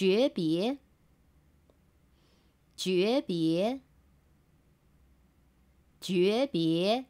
诀别，诀别，诀别。